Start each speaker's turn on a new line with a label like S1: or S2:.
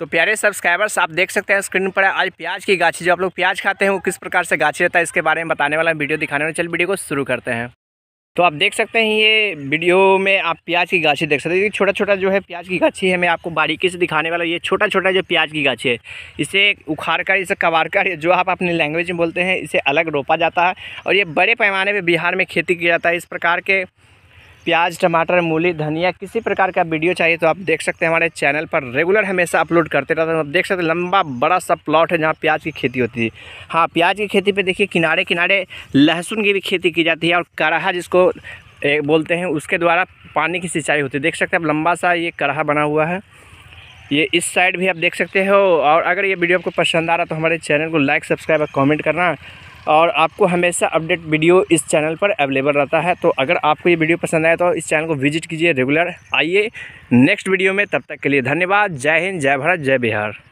S1: तो प्यारे सब्सक्राइबर्स आप देख सकते हैं स्क्रीन पर आज प्याज की गाछी जो आप लोग प्याज खाते हैं वो किस प्रकार से गाछी रहता है इसके बारे में बताने वाला वीडियो दिखाने वाला चल वीडियो को शुरू करते हैं तो आप देख सकते हैं ये वीडियो में आप प्याज की गाछी देख सकते हैं ये छोटा छोटा जो है प्याज की गाछी है मैं आपको बारीकी से दिखाने वाला ये छोटा छोटा जो प्याज की गाछी है इसे उखाड़ कर इसे कवार कर जो आप अपनी लैंग्वेज में बोलते हैं इसे अलग रोपा जाता है और ये बड़े पैमाने पर बिहार में खेती किया जाता है इस प्रकार के प्याज टमाटर मूली धनिया किसी प्रकार का वीडियो चाहिए तो आप देख सकते हैं हमारे चैनल पर रेगुलर हमेशा अपलोड करते रहते हैं आप देख सकते हैं लंबा बड़ा सा प्लॉट है जहाँ प्याज की खेती होती है हाँ प्याज की खेती पे देखिए किनारे किनारे लहसुन की भी खेती की जाती है और कराहा जिसको एक बोलते हैं उसके द्वारा पानी की सिंचाई होती है देख सकते हैं आप लंबा सा ये कराहा बना हुआ है ये इस साइड भी आप देख सकते हो और अगर ये वीडियो आपको पसंद आ रहा तो हमारे चैनल को लाइक सब्सक्राइब और कॉमेंट करना और आपको हमेशा अपडेट वीडियो इस चैनल पर अवेलेबल रहता है तो अगर आपको ये वीडियो पसंद आया तो इस चैनल को विजिट कीजिए रेगुलर आइए नेक्स्ट वीडियो में तब तक के लिए धन्यवाद जय हिंद जय भारत जय बिहार